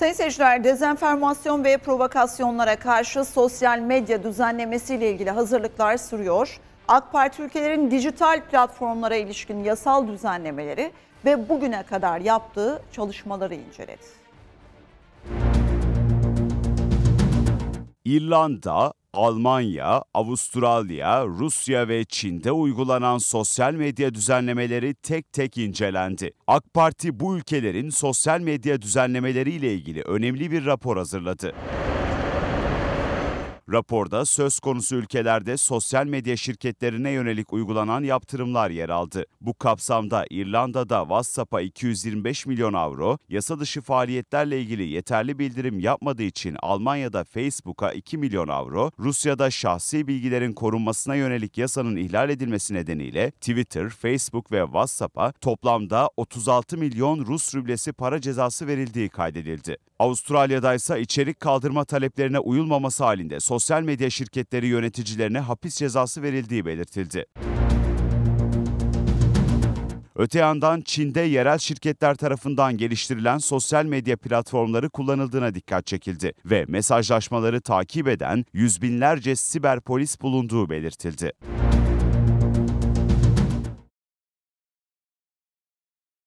Sayın seyirciler, dezenformasyon ve provokasyonlara karşı sosyal medya düzenlemesiyle ilgili hazırlıklar sürüyor. AK Parti ülkelerin dijital platformlara ilişkin yasal düzenlemeleri ve bugüne kadar yaptığı çalışmaları inceledi. İrlanda, Almanya, Avustralya, Rusya ve Çin'de uygulanan sosyal medya düzenlemeleri tek tek incelendi. AK Parti bu ülkelerin sosyal medya düzenlemeleriyle ilgili önemli bir rapor hazırladı. Raporda söz konusu ülkelerde sosyal medya şirketlerine yönelik uygulanan yaptırımlar yer aldı. Bu kapsamda İrlanda'da WhatsApp'a 225 milyon avro, yasa dışı faaliyetlerle ilgili yeterli bildirim yapmadığı için Almanya'da Facebook'a 2 milyon avro, Rusya'da şahsi bilgilerin korunmasına yönelik yasanın ihlal edilmesi nedeniyle Twitter, Facebook ve WhatsApp'a toplamda 36 milyon Rus rublesi para cezası verildiği kaydedildi. Avustralya'da ise içerik kaldırma taleplerine uyulmaması halinde sosyal sosyal medya şirketleri yöneticilerine hapis cezası verildiği belirtildi. Öte yandan Çin'de yerel şirketler tarafından geliştirilen sosyal medya platformları kullanıldığına dikkat çekildi ve mesajlaşmaları takip eden yüz binlerce siber polis bulunduğu belirtildi.